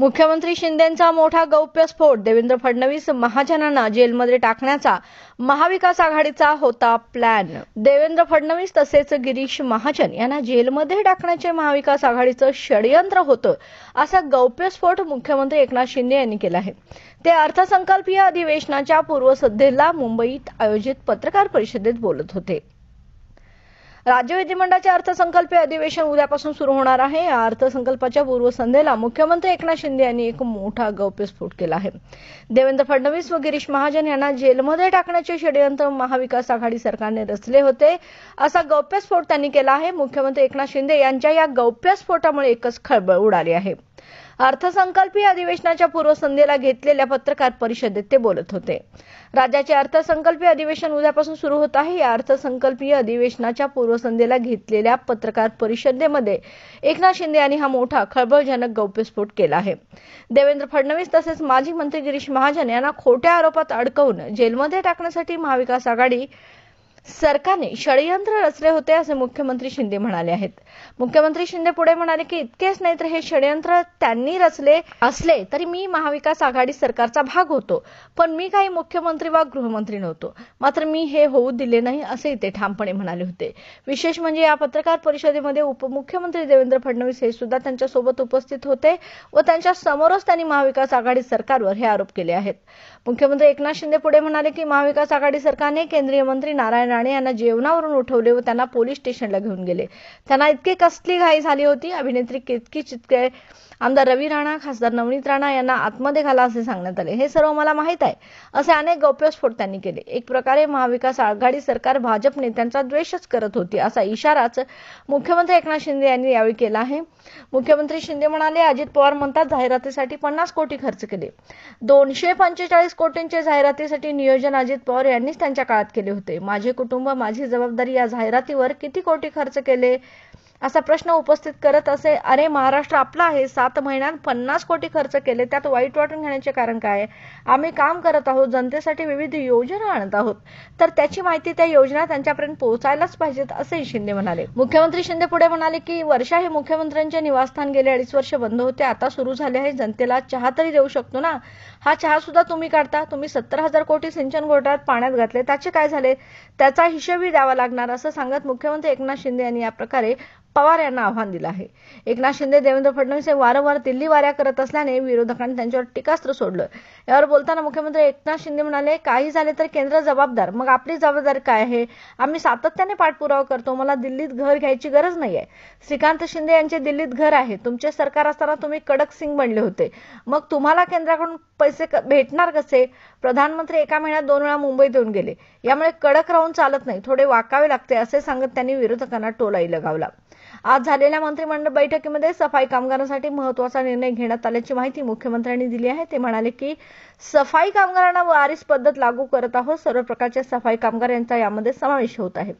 मुख्यमंत्री शिंदेचा मोठा गौप्यस्फोट देवेंद्र फडणवीस महाजनांना जेलमध्ये टाकण्याचा महाविकास आघाडीचा होता प्लॅन देवेंद्र फडणवीस तसेच गिरीश महाजन यांना जेलमध्ये टाकण्याचे महाविकास आघाडीचं षडयंत्र होतं असा गौप्यस्फोट मुख्यमंत्री एकनाथ शिंदे यांनी केला आहे ते अर्थसंकल्पीय अधिवेशनाच्या पूर्वसंध्येला मुंबईत आयोजित पत्रकार परिषदेत बोलत होते राज्य विधिमंडळाचे अर्थसंकल्पीय अधिवेशन उद्यापासून सुरू होणार आहे या अर्थसंकल्पाच्या पूर्वसंध्येला मुख्यमंत्री एकनाथ शिंदे यांनी एक मोठा गौप्यस्फोट केला आहे देवेंद्र फडणवीस व गिरीश महाजन यांना जेलमध्ये टाकण्याचे षडयंत्र महाविकास आघाडी सरकारने रचले होते असा गौप्यस्फोट त्यांनी केला आहे मुख्यमंत्री एकनाथ शिंदे यांच्या या गौप्यस्फोटामुळे एकच खळबळ उडाली आहे अर्थसंकल्पीय अधिवेशनाच्या पूर्वसंध्येला घेतलेल्या पत्रकार परिषदेत ते बोलत होते राज्याचे अर्थसंकल्पीय अधिवेशन उद्यापासून सुरू होत आहे या अर्थसंकल्पीय अधिवेशनाच्या पूर्वसंध्येला घेतलेल्या पत्रकार परिषदेमध्ये एकनाथ शिंदे यांनी हा मोठा खळबळजनक गौप्यस्फोट केला आहे देवेंद्र फडणवीस तसेच माजी मंत्री गिरीश महाजन यांना खोट्या आरोपात अडकवून जेलमध्ये टाकण्यासाठी महाविकास आघाडी सरकारने षडयंत्र रचले होते असे मुख्यमंत्री शिंदे म्हणाले आहेत मुख्यमंत्री शिंदे पुढे म्हणाले की इतकेच नाही तर हे षडयंत्र त्यांनी रचले असले तरी मी महाविकास आघाडी सरकारचा भाग होतो पण मी काही मुख्यमंत्री वा गृहमंत्री नव्हतो मात्र मी हे होऊ दिले नाही असेही ते ठामपणे म्हणाले होते विशेष म्हणजे या पत्रकार परिषदेमध्ये उपमुख्यमंत्री देवेंद्र फडणवीस हे सुद्धा त्यांच्यासोबत उपस्थित होते व त्यांच्या समोरच त्यांनी महाविकास आघाडी सरकारवर हे आरोप केले आहेत मुख्यमंत्री एकनाथ शिंदे पुढे म्हणाले की महाविकास आघाडी सरकारने केंद्रीय मंत्री नारायण राणे यांना जेवणावरून उठवले व त्यांना पोलीस स्टेशनला घेऊन गेले त्यांना इतके कसली घाई झाली होती अभिनेत्री केतकी चितके आमदार रवी राणा खासदार नवनीत राणा यांना आतमध्ये घाला असे सांगण्यात आले हे सर्व मला माहीत आहे असे अनेक गौप्यस्फोट त्यांनी केले एक प्रकारे महाविकास आघाडी सरकार भाजप नेत्यांचा द्वेषच करत होती असा इशाराच मुख्यमंत्री एकनाथ शिंदे यांनी यावेळी केला आहे मुख्यमंत्री शिंदे म्हणाले अजित पवार म्हणतात जाहिरातीसाठी पन्नास कोटी खर्च केले दोनशे पंचेचाळीस कोटींच्या जाहिरातीसाठी नियोजन अजित पवार यांनीच त्यांच्या काळात केले होते माझे कुटुंब माझी जबाबदारी या जाहिरातीवर किती कोटी खर्च केले असा प्रश्न उपस्थित करत असे अरे महाराष्ट्र आपला आहे सात महिन्यात पन्नास कोटी खर्च केले त्यात वाईट वाटून घेण्याचे कारण काय आम्ही काम करत आहोत जनतेसाठी विविध योजना आणत आहोत तर त्याची माहिती त्या योजना त्यांच्यापर्यंत पोहोचायलाच पाहिजेत असंही शिंदे म्हणाले मुख्यमंत्री शिंदे पुढे म्हणाले की वर्षा हे मुख्यमंत्र्यांचे निवासस्थान गेले अडीच वर्ष बंद होते आता सुरू झाले आहे जनतेला चहा तरी देऊ शकतो ना हा चहा सुद्धा तुम्ही काढता तुम्ही सत्तर हजार कोटी सिंचन घोटाळ्यात पाण्यात घातले त्याचे काय झाले त्याचा हिशेबही द्यावा लागणार असं सांगत मुख्यमंत्री एकनाथ शिंदे यांनी या प्रकारे पवार यांना आव्हान दिलं आहे एकनाथ शिंदे देवेंद्र फडणवीस हे वारंवार दिल्ली वाऱ्या करत असल्याने विरोधकांनी त्यांच्यावर टीकास्त्र सोडलं यावर बोलताना मुख्यमंत्री एकनाथ शिंदे म्हणाले काही झाले तर केंद्र जबाबदार मग आपली जबाबदारी काय आहे आम्ही सातत्याने पाठपुरावा करतो मला दिल्लीत घर घ्यायची गरज नाहीये श्रीकांत शिंदे यांचे दिल्लीत घर आहे तुमचे सरकार असताना तुम्ही कडक सिंग बनले होते मग तुम्हाला केंद्राकडून पैसे भेटणार कसे प्रधानमंत्री एका महिन्यात दोन वेळा मुंबईत येऊन गेले यामुळे कडक राहून चालत नाही थोडे वाकावे लागते असे सांगत त्यांनी विरोधकांना टोलाही लगावला आज झालेल्या मंत्रिमंडळ बैठकीमध्ये सफाई कामगारांसाठी महत्वाचा निर्णय घेण्यात आल्याची माहिती मुख्यमंत्र्यांनी दिली आहे ते म्हणाले की सफाई कामगारांना वारीस पद्धत लागू करत आहोत सर्व प्रकारच्या सफाई कामगार यांचा यामध्ये समावेश होत आहे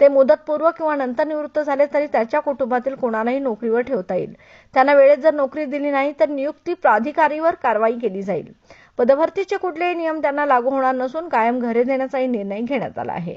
ते मुदतपूर्व किंवा नंतर निवृत्त झाले तरी त्याच्या कुटुंबातील कोणालाही नोकरीवर ठेवता येईल त्यांना वेळेत जर नोकरी दिली नाही तर नियुक्ती प्राधिकारीवर कारवाई केली जाईल पदभरतीचे कुठलेही नियम त्यांना लागू होणार नसून कायम घरे देण्याचाही निर्णय घेण्यात आला आहे